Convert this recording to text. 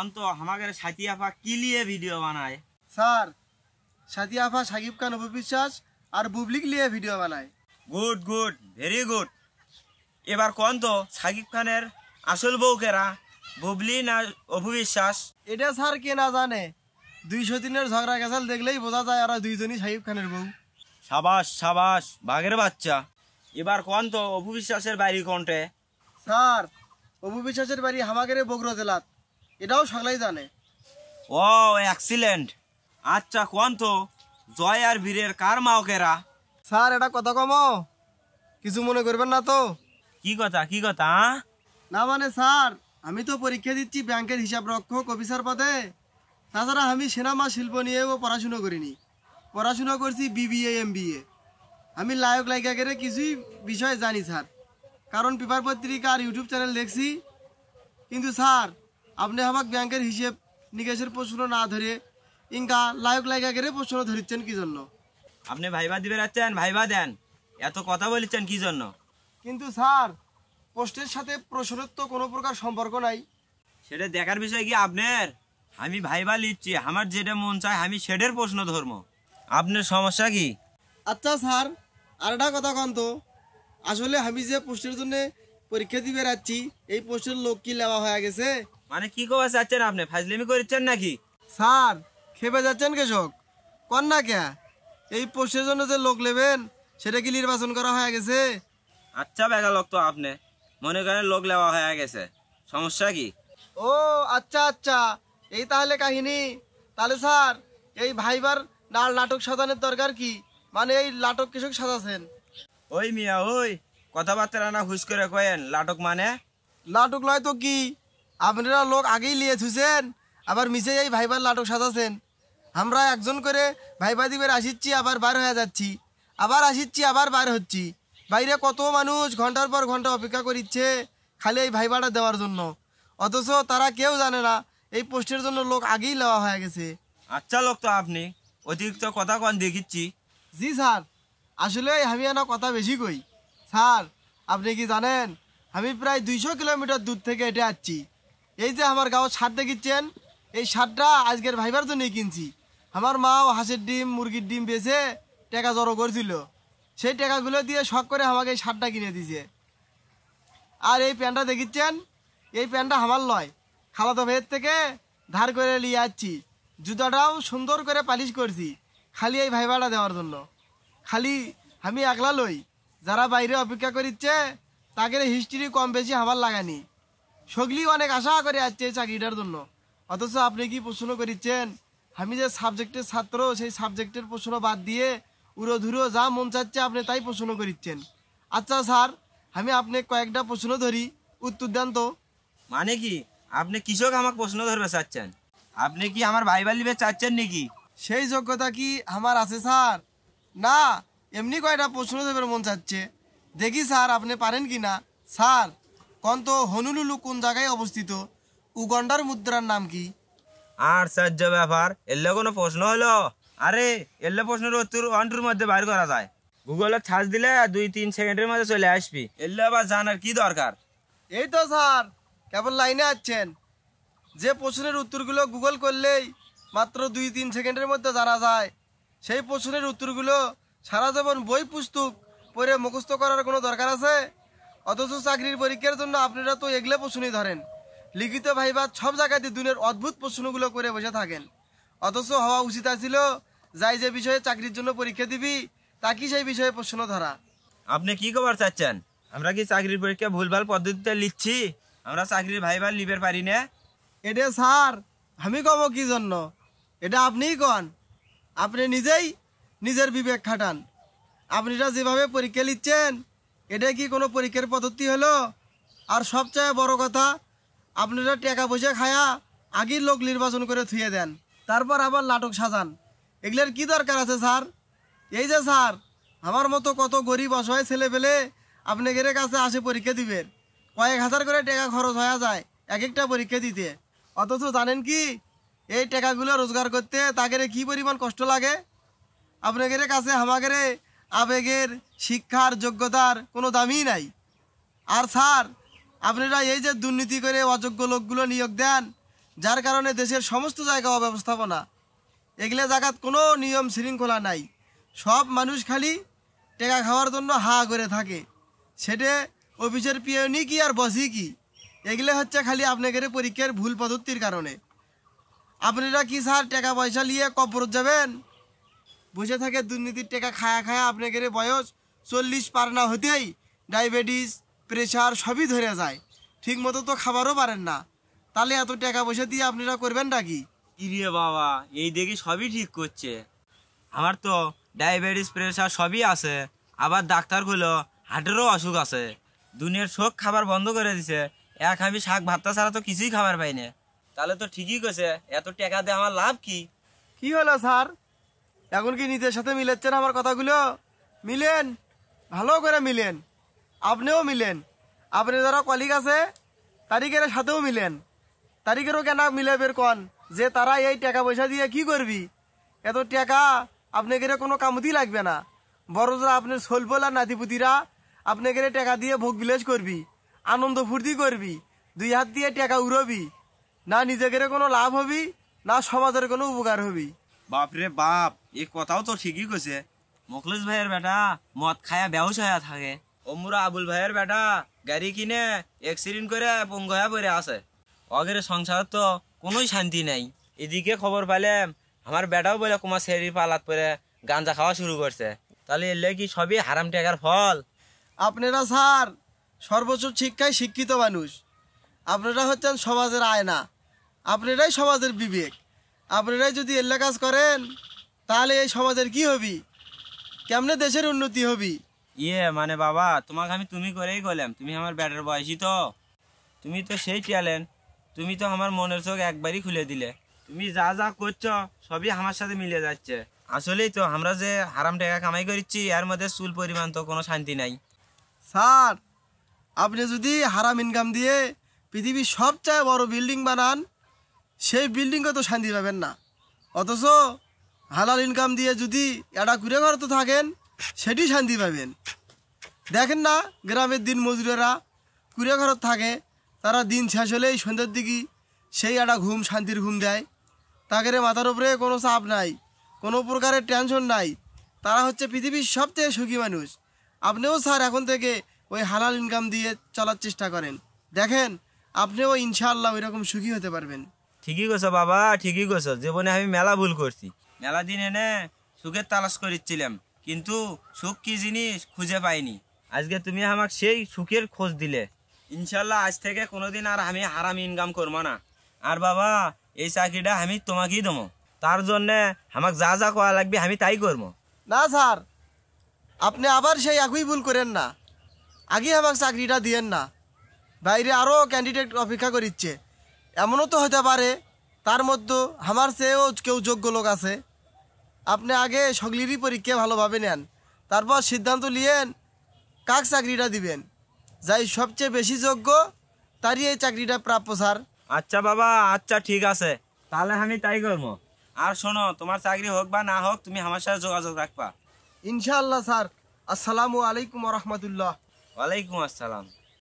অন্ত আমাদের সাথিয়াফা কিলিয়ে ভিডিও বানায় স্যার সাথিয়াফা সাকিব খান অপবিশ্বাস আর বুবলিক লিয়ে ভিডিও বানায় গুড গুড ভেরি গুড এবার কন তো সাকিব খানের আসল বউকেরা বুবলি না অপবিশ্বাস এটা স্যার কে না জানে দুইশো দিনের ঝগড়া গেছাল দেখলেই বোঝা যায় আর দুইজনই সাকিব খানের বউ সাবাস সাবাস বাঘের বাচ্চা এবার কন তো অপবিশ্বাসের বাড়ি কন্টে স্যার অপবিশ্বাসের বাড়ি হামাগেরে বগুড়া জেলাত এটাও সকলেই জানে ও এক্সিলেন্ট আচ্ছা কোন তো জয় আর বীরের কার মা ওকেরা স্যার এটা কথা কম কিছু মনে করবেন না তো কি কথা কি কথা না মানে স্যার আমি তো পরীক্ষা দিচ্ছি ব্যাংকের হিসাব রক্ষক অফিসার পদে তাছাড়া আমি সিনেমা শিল্প নিয়েও পড়াশুনো করিনি পড়াশুনো করছি বিবিএ এম আমি লায়ক লায়িকা করে কিছুই বিষয়ে জানি স্যার কারণ পেপার পত্রিকা আর ইউটিউব চ্যানেল দেখছি কিন্তু স্যার আপনি আমাকে ব্যাংকের হিসেব নিকেশের প্রশ্ন না ধরে ইনকা লায়ক লায়িকা করে প্রশ্ন ধরিচ্ছেন কি জন্য আপনি ভাইবা দিবে রাখছেন ভাইবা দেন এত কথা বলছেন কি জন্য কিন্তু স্যার পোস্টের সাথে প্রশ্নের তো কোনো প্রকার সম্পর্ক নাই সেটা দেখার বিষয় কি আপনার আমি ভাইবা লিখছি আমার যেটা মন চায় আমি সেটার প্রশ্ন ধর্ম আপনার সমস্যা কি আচ্ছা স্যার আর একটা কথা কন তো আসলে আমি যে পোস্টের জন্য পরীক্ষা দিবে রাখছি এই পোস্টের লোক কি লেওয়া হয়ে গেছে মানে কি কবা চাচ্ছেন আপনি ফাজলিমি করছেন নাকি স্যার খেপে যাচ্ছেন কেশক কন না কে এই পোষের জন্য যে লোক নেবেন সেটা কি নির্বাচন করা হয়ে গেছে আচ্ছা বেগা লোক তো আপনি মনে করেন লোক নেওয়া হয়ে গেছে সমস্যা কি ও আচ্ছা আচ্ছা এই তাহলে কাহিনী তাহলে স্যার এই ভাইবার নাল নাটক সাজানোর দরকার কি মানে এই নাটক কৃষক সাজাছেন ওই মিয়া ওই কথাবার্তা না হুস করে কয়েন নাটক মানে লাটক নয় তো কি আপনারা লোক আগেই লিয়ে থুছেন আবার মিশে এই ভাইবার নাটক সাজাছেন আমরা একজন করে ভাইবা দিবের আসিচ্ছি আবার বার হয়ে যাচ্ছি আবার আসিচ্ছি আবার বার হচ্ছি বাইরে কত মানুষ ঘন্টার পর ঘন্টা অপেক্ষা করিচ্ছে খালি এই ভাইবাটা দেওয়ার জন্য অথচ তারা কেউ জানে না এই পোস্টের জন্য লোক আগেই লওয়া হয়ে গেছে আচ্ছা লোক তো আপনি অতিরিক্ত কথা কন দেখিচ্ছি জি স্যার আসলে আমি আনা কথা বেশি কই স্যার আপনি কি জানেন আমি প্রায় দুইশো কিলোমিটার দূর থেকে এটা আসছি এই যে আমার গাঁও সার দেখিচ্ছেন এই সারটা আজকের ভাইবার জন্যই কিনছি আমার মাও হাঁসের ডিম মুরগির ডিম বেছে টাকা জড়ো করেছিল সেই টাকাগুলো দিয়ে শখ করে আমাকে এই সারটা কিনে দিছে আর এই প্যান্টটা দেখিচ্ছেন এই প্যান্টটা আমার নয় খালাতো ভাইয়ের থেকে ধার করে নিয়ে আসছি জুতাটাও সুন্দর করে পালিশ করছি খালি এই ভাইবাটা দেওয়ার জন্য খালি আমি একলা লই যারা বাইরে অপেক্ষা করিচ্ছে তাকে হিস্ট্রি কম বেশি আমার লাগানি সগলি অনেক আশা করে আসছে চাকরিটার জন্য অথচ আপনি কি প্রশ্ন করেছেন আমি যে সাবজেক্টের ছাত্র সেই সাবজেক্টের প্রশ্ন বাদ দিয়ে ধুরো যা মন চাচ্ছে আপনি তাই প্রশ্ন করেছেন আচ্ছা স্যার আমি আপনি কয়েকটা প্রশ্ন ধরি উত্তর দেন তো মানে কি আপনি কৃষক আমাকে প্রশ্ন ধরবে চাচ্ছেন আপনি কি আমার ভাই লিবে চাচ্ছেন নাকি সেই যোগ্যতা কি আমার আছে স্যার না এমনি কয়টা প্রশ্ন ধরবে মন চাচ্ছে দেখি স্যার আপনি পারেন কি না স্যার কন্ত তো হনুলুলু কোন জায়গায় অবস্থিত উগন্ডার মুদ্রার নাম কি সাহায্য ব্যাপার এলে কোনো প্রশ্ন হলো আরে এলে প্রশ্নের উত্তর অন্টুর মধ্যে বাইর করা যায় গুগলে ছাড় দিলে দুই তিন সেকেন্ডের মধ্যে চলে আসবি এলে আবার জানার কি দরকার এই তো স্যার কেবল লাইনে আছেন যে প্রশ্নের উত্তরগুলো গুগল করলেই মাত্র দুই তিন সেকেন্ডের মধ্যে জানা যায় সেই প্রশ্নের উত্তরগুলো সারা জীবন বই পুস্তক পরে মুখস্থ করার কোনো দরকার আছে অথচ চাকরির পরীক্ষার জন্য আপনারা তো এগুলো প্রশ্নই ধরেন লিখিত ভাইবা সব জায়গাতে দুনের অদ্ভুত প্রশ্নগুলো করে বসে থাকেন অথচ হওয়া উচিত আছিল যাই যে বিষয়ে চাকরির জন্য পরীক্ষা দিবি তাকে সেই বিষয়ে প্রশ্ন ধরা আপনি কি খবর চাচ্ছেন আমরা কি চাকরির পরীক্ষা ভুলভাল পদ্ধতিতে লিখছি আমরা চাকরির ভাইবার লিবের পারি না এটা স্যার আমি কব কি জন্য এটা আপনিই কন আপনি নিজেই নিজের বিবেক খাটান আপনিটা যেভাবে পরীক্ষা লিখছেন এটা কি কোনো পরীক্ষার পদ্ধতি হলো আর সবচেয়ে বড় কথা আপনারা টাকা পয়সা খায়া আগের লোক নির্বাচন করে থুয়ে দেন তারপর আবার নাটক সাজান এগুলোর কি দরকার আছে স্যার এই যে স্যার আমার মতো কত গরিব অসহায় ছেলে পেলে আপনাদের কাছে আসে পরীক্ষা দিবে কয়েক হাজার করে টাকা খরচ হয়ে যায় এক একটা পরীক্ষা দিতে অথচ জানেন কি এই টাকাগুলো রোজগার করতে তাকে কি পরিমাণ কষ্ট লাগে আপনাদের কাছে আমাদের আবেগের শিক্ষার যোগ্যতার কোনো দামই নাই আর স্যার আপনারা এই যে দুর্নীতি করে অযোগ্য লোকগুলো নিয়োগ দেন যার কারণে দেশের সমস্ত জায়গা অব্যবস্থাপনা এগুলো জায়গাত কোনো নিয়ম শৃঙ্খলা নাই সব মানুষ খালি টেকা খাওয়ার জন্য হা করে থাকে সেটে অফিসের পিওনি কি আর বসি কি এগুলো হচ্ছে খালি আপনাদের পরীক্ষার ভুল পদ্ধতির কারণে আপনারা কি স্যার টাকা পয়সা নিয়ে কপর যাবেন বসে থাকে দুর্নীতির টেকা খায়া খায়া আপনাকে বয়স চল্লিশ পার না হতেই ডায়াবেটিস প্রেশার সবই ধরে যায় ঠিক মতো তো খাবারও পারেন না তাহলে এত টাকা পয়সা দিয়ে আপনারা করবেন নাকি রে বাবা এই দেখি সবই ঠিক করছে আমার তো ডায়াবেটিস প্রেশার সবই আছে আবার ডাক্তার হলো অসুখ আছে দুনিয়ার শোক খাবার বন্ধ করে দিছে এক আমি শাক ভাতটা ছাড়া তো কিছুই খাবার পাইনি তাহলে তো ঠিকই করছে এত টাকা দিয়ে আমার লাভ কি কি হলো স্যার এখন কি নিজের সাথে মিলেচ্ছেন আমার কথাগুলো মিলেন ভালো করে মিলেন আপনিও মিলেন আপনি যারা কলিগ আছে তারিখের সাথেও মিলেন তারিখেরও কেন মিলে বের কন যে তারা এই টাকা পয়সা দিয়ে কি করবি এত টাকা আপনাদের কোনো কামতি লাগবে না যারা আপনার সলপল আর নাতিপুতিরা আপনাদের টাকা দিয়ে ভোগ বিলেজ করবি আনন্দ ফুর্তি করবি দুই হাত দিয়ে টাকা উড়বি না নিজেকে কোনো লাভ হবি না সমাজের কোনো উপকার হবি বাপরে বাপ এ কথাও তো ঠিকই কইছে মখলুস ভাইয়ের বেটা মদ খায়া বেহুশ হয়ে থাকে অমুরা আবুল ভাইয়ের বেটা গাড়ি কিনে এক্সিডেন্ট করে পঙ্গয়া পরে আছে অগের সংসার তো কোনোই শান্তি নাই এদিকে খবর পেলাম আমার বেটাও বলে কুমার শেরির পালাত পরে গাঞ্জা খাওয়া শুরু করছে তাহলে এলে কি সবই হারাম টেকার ফল আপনারা স্যার সর্বোচ্চ শিক্ষায় শিক্ষিত মানুষ আপনারা হচ্ছেন সমাজের আয়না আপনারাই সমাজের বিবেক আপনারাই যদি এল্লা কাজ করেন তাহলে এই সমাজের কি হবি কেমনে দেশের উন্নতি হবি ইয়ে মানে বাবা তোমাকে আমি তুমি করেই গেলাম তুমি আমার ব্যাটার বয়সী তো তুমি তো সেই ট্যালেন্ট তুমি তো আমার মনের চোখ একবারই খুলে দিলে তুমি যা যা করছো সবই আমার সাথে মিলে যাচ্ছে আসলেই তো আমরা যে হারাম টাকা কামাই করছি এর মধ্যে চুল পরিমাণ তো কোনো শান্তি নাই স্যার আপনি যদি হারাম ইনকাম দিয়ে পৃথিবীর সবচেয়ে বড় বিল্ডিং বানান সেই বিল্ডিং তো শান্তি পাবেন না অথচ হালাল ইনকাম দিয়ে যদি এটা ঘুরে ঘর তো থাকেন সেটি শান্তি পাবেন দেখেন না গ্রামের দিন মজুরেরা কুড়ে ঘর থাকে তারা দিন শেষ হলেই সন্ধ্যের দিকে সেই একটা ঘুম শান্তির ঘুম দেয় তাদের মাথার উপরে কোনো চাপ নাই কোনো প্রকারের টেনশন নাই তারা হচ্ছে পৃথিবীর সবচেয়ে সুখী মানুষ আপনিও স্যার এখন থেকে ওই হালাল ইনকাম দিয়ে চলার চেষ্টা করেন দেখেন আপনিও ইনশাআল্লাহ ওই রকম সুখী হতে পারবেন ঠিকই কছো বাবা ঠিকই কছো জীবনে আমি মেলা ভুল করছি মেলা দিন এনে সুখের তালাশ করেছিলাম কিন্তু সুখ কি জিনিস খুঁজে পাইনি আজকে তুমি আমাকে সেই সুখের খোঁজ দিলে ইনশাল্লাহ আজ থেকে কোনোদিন আর আমি হারাম ইনকাম করবো না আর বাবা এই চাকরিটা আমি তোমাকেই দেবো তার জন্যে আমাকে যা যা করা লাগবে আমি তাই করবো না স্যার আপনি আবার সেই একই ভুল করেন না আগে আমাকে চাকরিটা দিয়েন না বাইরে আরও ক্যান্ডিডেট অপেক্ষা করিচ্ছে এমনও তো হতে পারে তার মধ্যে আমার চেয়েও কেউ যোগ্য লোক আছে আপনি আগে সকলেরই পরীক্ষা ভালোভাবে নেন তারপর সিদ্ধান্ত নিয়েন কাক চাকরিটা দিবেন যাই সবচেয়ে বেশি যোগ্য তারই এই চাকরিটা প্রাপ্য স্যার আচ্ছা বাবা আচ্ছা ঠিক আছে তাহলে আমি তাই করবো আর শোনো তোমার চাকরি হোক বা না হোক তুমি আমার সাথে যোগাযোগ রাখবা ইনশাআল্লাহ স্যার আসসালামু আলাইকুম রহমতুল্লাহ ওয়ালাইকুম আসসালাম